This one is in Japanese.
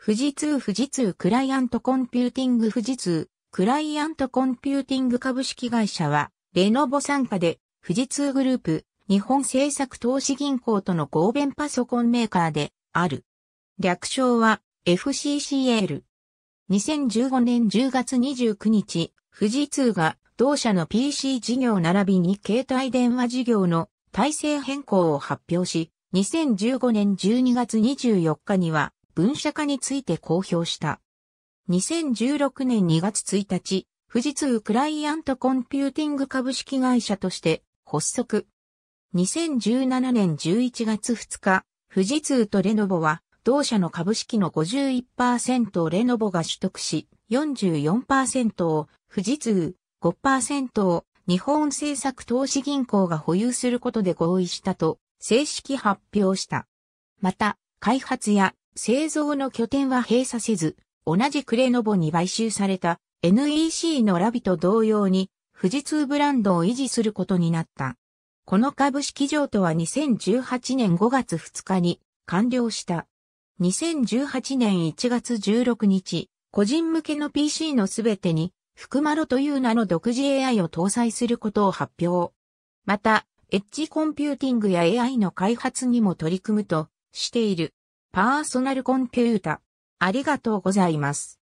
富士通富士通クライアントコンピューティング富士通クライアントコンピューティング株式会社はレノボ参加で富士通グループ日本政策投資銀行との合弁パソコンメーカーである。略称は FCCL。2015年10月29日、富士通が同社の PC 事業並びに携帯電話事業の体制変更を発表し、2015年12月24日には分社化について公表した。2016年2月1日、富士通クライアントコンピューティング株式会社として発足。2017年11月2日、富士通とレノボは同社の株式の51%をレノボが取得し、44%を富士通、5%を日本政策投資銀行が保有することで合意したと正式発表した。また、開発や製造の拠点は閉鎖せず、同じクレノボに買収された NEC のラビと同様に富士通ブランドを維持することになった。この株式譲渡は2018年5月2日に完了した。2018年1月16日、個人向けの PC のすべてに、福マロという名の独自 AI を搭載することを発表。また、エッジコンピューティングや AI の開発にも取り組むとしている。パーソナルコンピュータ。ありがとうございます。